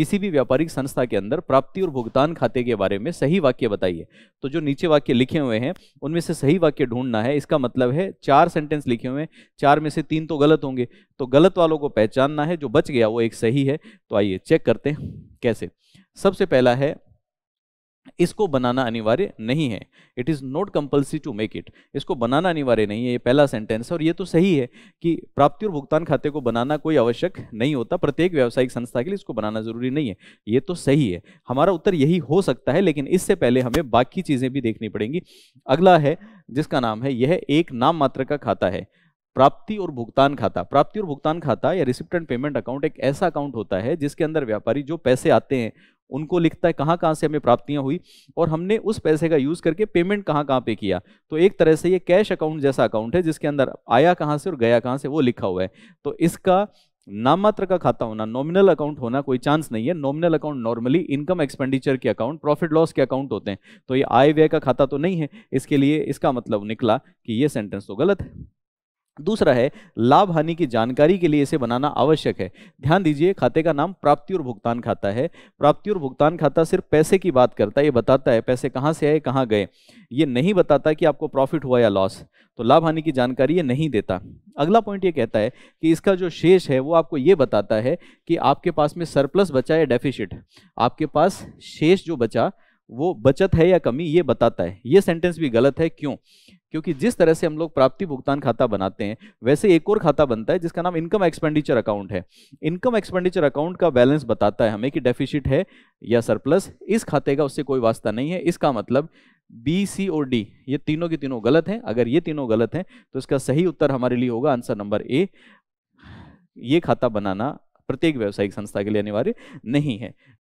किसी भी व्यापारिक संस्था के अंदर प्राप्ति और भुगतान खाते के बारे में सही वाक्य बताइए तो जो नीचे वाक्य लिखे हुए हैं उनमें से सही वाक्य ढूंढना है इसका मतलब है चार सेंटेंस लिखे हुए हैं चार में से तीन तो गलत होंगे तो गलत वालों को पहचानना है जो बच गया वो एक सही है तो आइए चेक करते हैं कैसे सबसे पहला है इसको बनाना अनिवार्य नहीं है it is not compulsory to make it इसको बनाना अनिवार्य नहीं है ये पहला सेंटेंस है और ये तो सही है कि प्राप्ति और भुगतान खाते को बनाना कोई आवश्यक नहीं होता प्रत्येक व्यावसायिक संस्था के लिए इसको बनाना जरूरी नहीं है ये तो सही है हमारा उत्तर यही हो सकता है लेकिन इससे पहले हमें बाकी चीज़ें भी देखनी पड़ेंगी अगला है जिसका नाम है यह एक नाम मात्र का खाता है प्राप्ति और भुगतान खाता प्राप्ति और भुगतान खाता या एंड पेमेंट अकाउंट एक ऐसा अकाउंट होता है जिसके अंदर व्यापारी जो पैसे आते हैं उनको लिखता है कहाँ कहाँ से हमें प्राप्तियाँ हुई और हमने उस पैसे का यूज़ करके पेमेंट कहाँ कहाँ पे किया तो एक तरह से ये कैश अकाउंट जैसा अकाउंट है जिसके अंदर आया कहाँ से और गया कहाँ से वो लिखा हुआ है तो इसका नाममात्र का खाता होना नॉमिनल अकाउंट होना कोई चांस नहीं है nominal account normally income expenditure के अकाउंट प्रॉफिट लॉस के अकाउंट होते हैं तो ये आय व्यय का खाता तो नहीं है इसके लिए इसका मतलब निकला कि ये सेंटेंस तो गलत है दूसरा है लाभ हानि की जानकारी के लिए इसे बनाना आवश्यक है ध्यान दीजिए खाते का नाम प्राप्ति और भुगतान खाता है प्राप्ति और भुगतान खाता सिर्फ पैसे की बात करता है ये बताता है पैसे कहाँ से आए कहाँ गए ये नहीं बताता कि आपको प्रॉफिट हुआ या लॉस तो लाभ हानि की जानकारी ये नहीं देता अगला पॉइंट ये कहता है कि इसका जो शेष है वो आपको ये बताता है कि आपके पास में सरप्लस बचा या डेफिशिट आपके पास शेष जो बचा वो बचत है या कमी ये बताता है ये सेंटेंस भी गलत है क्यों क्योंकि जिस तरह से हम लोग प्राप्ति भुगतान खाता बनाते हैं वैसे एक और खाता बनता है जिसका नाम इनकम एक्सपेंडिचर अकाउंट है इनकम एक्सपेंडिचर अकाउंट का बैलेंस बताता है हमें कि डेफिशिट है या सरप्लस इस खाते का उससे कोई वास्ता नहीं है इसका मतलब बी सी और डी ये तीनों के तीनों गलत हैं अगर ये तीनों गलत हैं तो इसका सही उत्तर हमारे लिए होगा आंसर नंबर ए ये खाता बनाना प्रत्येक व्यावसायिक संस्था के लिए अनिवार्य नहीं है